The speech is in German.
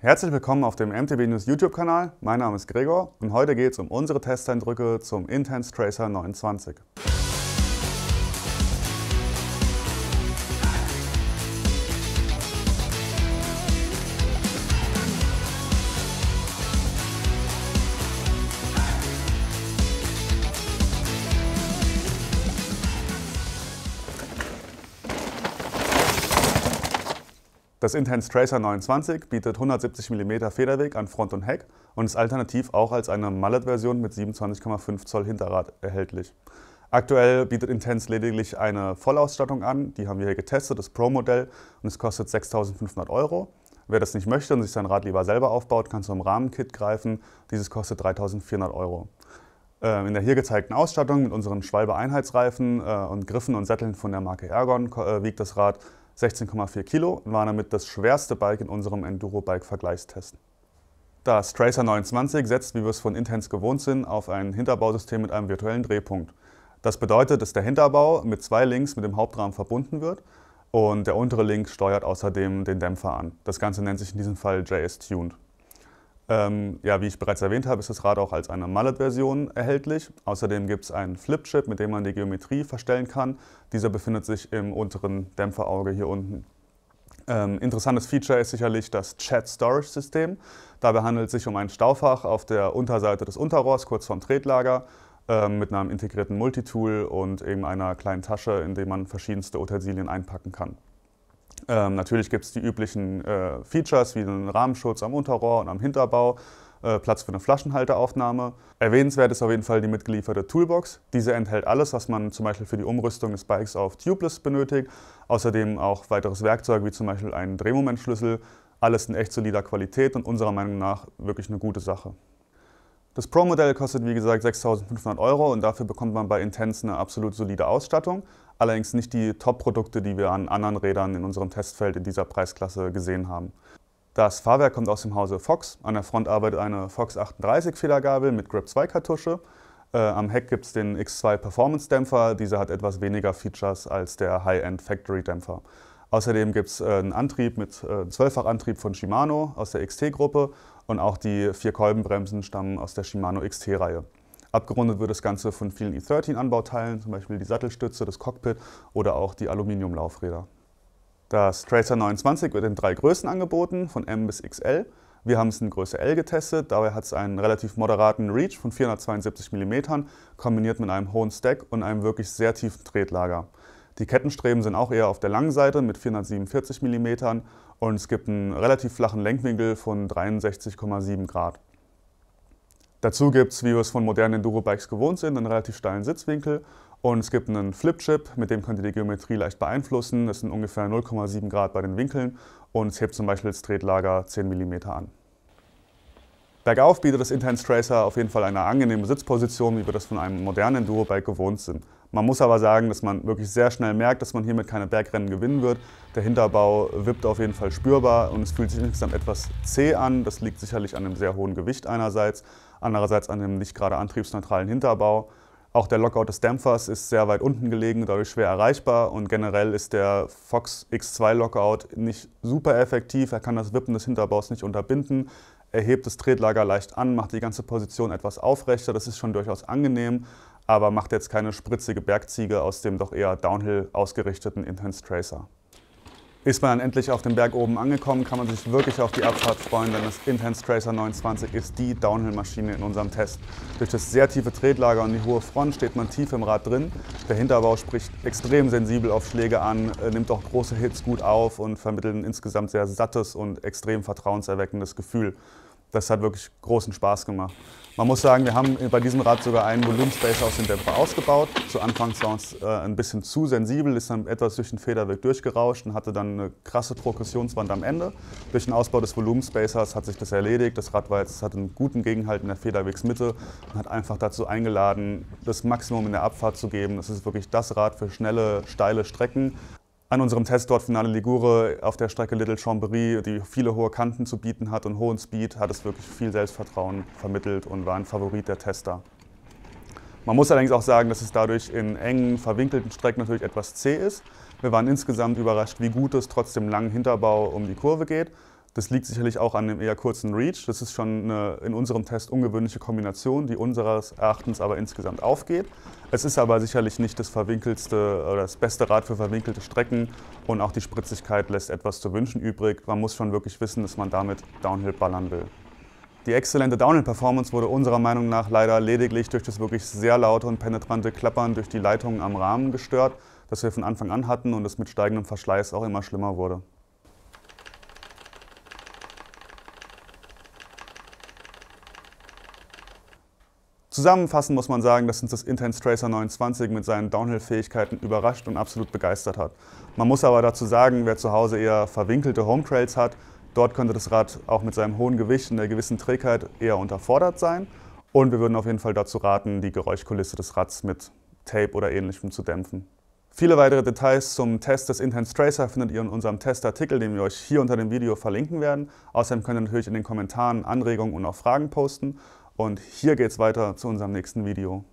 Herzlich willkommen auf dem MTB News YouTube-Kanal. Mein Name ist Gregor und heute geht es um unsere Testeindrücke zum Intense Tracer 29. Das Intense Tracer 29 bietet 170 mm Federweg an Front und Heck und ist alternativ auch als eine Mallet-Version mit 27,5 Zoll Hinterrad erhältlich. Aktuell bietet Intense lediglich eine Vollausstattung an, die haben wir hier getestet, das Pro-Modell und es kostet 6.500 Euro. Wer das nicht möchte und sich sein Rad lieber selber aufbaut, kann zum Rahmenkit greifen. Dieses kostet 3.400 Euro. Ähm, in der hier gezeigten Ausstattung mit unseren Schwalbe Einheitsreifen äh, und Griffen und Sätteln von der Marke Ergon äh, wiegt das Rad 16,4 Kilo und war damit das schwerste Bike in unserem Enduro-Bike-Vergleichstest. Das Tracer 29 setzt, wie wir es von Intense gewohnt sind, auf ein Hinterbausystem mit einem virtuellen Drehpunkt. Das bedeutet, dass der Hinterbau mit zwei Links mit dem Hauptrahmen verbunden wird und der untere Link steuert außerdem den Dämpfer an. Das Ganze nennt sich in diesem Fall JS Tuned. Ähm, ja, wie ich bereits erwähnt habe, ist das Rad auch als eine Mallet-Version erhältlich. Außerdem gibt es einen Flip-Chip, mit dem man die Geometrie verstellen kann. Dieser befindet sich im unteren Dämpferauge hier unten. Ähm, interessantes Feature ist sicherlich das Chat Storage System. Dabei handelt es sich um ein Staufach auf der Unterseite des Unterrohrs, kurz vorm Tretlager, ähm, mit einem integrierten Multitool und eben einer kleinen Tasche, in die man verschiedenste Utensilien einpacken kann. Ähm, natürlich gibt es die üblichen äh, Features wie einen Rahmenschutz am Unterrohr und am Hinterbau, äh, Platz für eine Flaschenhalteraufnahme. Erwähnenswert ist auf jeden Fall die mitgelieferte Toolbox. Diese enthält alles, was man zum Beispiel für die Umrüstung des Bikes auf Tubeless benötigt. Außerdem auch weiteres Werkzeug wie zum Beispiel einen Drehmomentschlüssel. Alles in echt solider Qualität und unserer Meinung nach wirklich eine gute Sache. Das Pro-Modell kostet wie gesagt 6.500 Euro und dafür bekommt man bei Intense eine absolut solide Ausstattung, allerdings nicht die Top-Produkte, die wir an anderen Rädern in unserem Testfeld in dieser Preisklasse gesehen haben. Das Fahrwerk kommt aus dem Hause Fox. An der Front arbeitet eine Fox 38 Federgabel mit Grip 2 Kartusche. Äh, am Heck gibt es den X2 Performance Dämpfer. Dieser hat etwas weniger Features als der High-End Factory Dämpfer. Außerdem gibt es äh, einen Antrieb mit äh, Antrieb von Shimano aus der XT-Gruppe und auch die vier Kolbenbremsen stammen aus der Shimano XT-Reihe. Abgerundet wird das Ganze von vielen E13-Anbauteilen, zum Beispiel die Sattelstütze, das Cockpit oder auch die Aluminiumlaufräder. Das Tracer 29 wird in drei Größen angeboten, von M bis XL. Wir haben es in Größe L getestet, dabei hat es einen relativ moderaten Reach von 472 mm, kombiniert mit einem hohen Stack und einem wirklich sehr tiefen Tretlager. Die Kettenstreben sind auch eher auf der langen Seite mit 447 mm und es gibt einen relativ flachen Lenkwinkel von 63,7 Grad. Dazu gibt es, wie wir es von modernen Enduro-Bikes gewohnt sind, einen relativ steilen Sitzwinkel und es gibt einen Flip-Chip, mit dem könnt ihr die Geometrie leicht beeinflussen. Das sind ungefähr 0,7 Grad bei den Winkeln und es hebt zum Beispiel das Tretlager 10 mm an. Bergauf bietet das Intense Tracer auf jeden Fall eine angenehme Sitzposition, wie wir das von einem modernen Enduro-Bike gewohnt sind. Man muss aber sagen, dass man wirklich sehr schnell merkt, dass man hiermit keine Bergrennen gewinnen wird. Der Hinterbau wippt auf jeden Fall spürbar und es fühlt sich insgesamt etwas zäh an. Das liegt sicherlich an einem sehr hohen Gewicht einerseits, andererseits an dem nicht gerade antriebsneutralen Hinterbau. Auch der Lockout des Dämpfers ist sehr weit unten gelegen, dadurch schwer erreichbar und generell ist der Fox X2 Lockout nicht super effektiv. Er kann das Wippen des Hinterbaus nicht unterbinden. Er hebt das Tretlager leicht an, macht die ganze Position etwas aufrechter, das ist schon durchaus angenehm, aber macht jetzt keine spritzige Bergziege aus dem doch eher downhill ausgerichteten Intense Tracer ist man dann endlich auf dem Berg oben angekommen, kann man sich wirklich auf die Abfahrt freuen, denn das Intense Tracer 29 ist die Downhill-Maschine in unserem Test. Durch das sehr tiefe Tretlager und die hohe Front steht man tief im Rad drin. Der Hinterbau spricht extrem sensibel auf Schläge an, äh, nimmt auch große Hits gut auf und vermittelt ein insgesamt sehr sattes und extrem vertrauenserweckendes Gefühl das hat wirklich großen Spaß gemacht. Man muss sagen, wir haben bei diesem Rad sogar einen Volumenspacer aus dem Dämpfer ausgebaut. Zu Anfang war es äh, ein bisschen zu sensibel, ist dann etwas durch den Federweg durchgerauscht und hatte dann eine krasse Progressionswand am Ende. Durch den Ausbau des Volumenspacers hat sich das erledigt. Das Rad war jetzt, hat einen guten Gegenhalt in der Federwegsmitte und hat einfach dazu eingeladen, das Maximum in der Abfahrt zu geben. Das ist wirklich das Rad für schnelle, steile Strecken, an unserem Test dort Finale Ligure auf der Strecke Little Chambéry, die viele hohe Kanten zu bieten hat und hohen Speed, hat es wirklich viel Selbstvertrauen vermittelt und war ein Favorit der Tester. Man muss allerdings auch sagen, dass es dadurch in engen, verwinkelten Strecken natürlich etwas zäh ist. Wir waren insgesamt überrascht, wie gut es trotz dem langen Hinterbau um die Kurve geht. Das liegt sicherlich auch an dem eher kurzen Reach. Das ist schon eine in unserem Test ungewöhnliche Kombination, die unseres Erachtens aber insgesamt aufgeht. Es ist aber sicherlich nicht das verwinkelste oder das beste Rad für verwinkelte Strecken und auch die Spritzigkeit lässt etwas zu wünschen übrig. Man muss schon wirklich wissen, dass man damit Downhill ballern will. Die exzellente Downhill-Performance wurde unserer Meinung nach leider lediglich durch das wirklich sehr laute und penetrante Klappern durch die Leitungen am Rahmen gestört, das wir von Anfang an hatten und das mit steigendem Verschleiß auch immer schlimmer wurde. Zusammenfassend muss man sagen, dass uns das Intense Tracer 29 mit seinen Downhill-Fähigkeiten überrascht und absolut begeistert hat. Man muss aber dazu sagen, wer zu Hause eher verwinkelte Home-Trails hat, dort könnte das Rad auch mit seinem hohen Gewicht und der gewissen Trägheit eher unterfordert sein. Und wir würden auf jeden Fall dazu raten, die Geräuschkulisse des Rads mit Tape oder ähnlichem zu dämpfen. Viele weitere Details zum Test des Intense Tracer findet ihr in unserem Testartikel, den wir euch hier unter dem Video verlinken werden. Außerdem könnt ihr natürlich in den Kommentaren Anregungen und auch Fragen posten. Und hier geht's weiter zu unserem nächsten Video.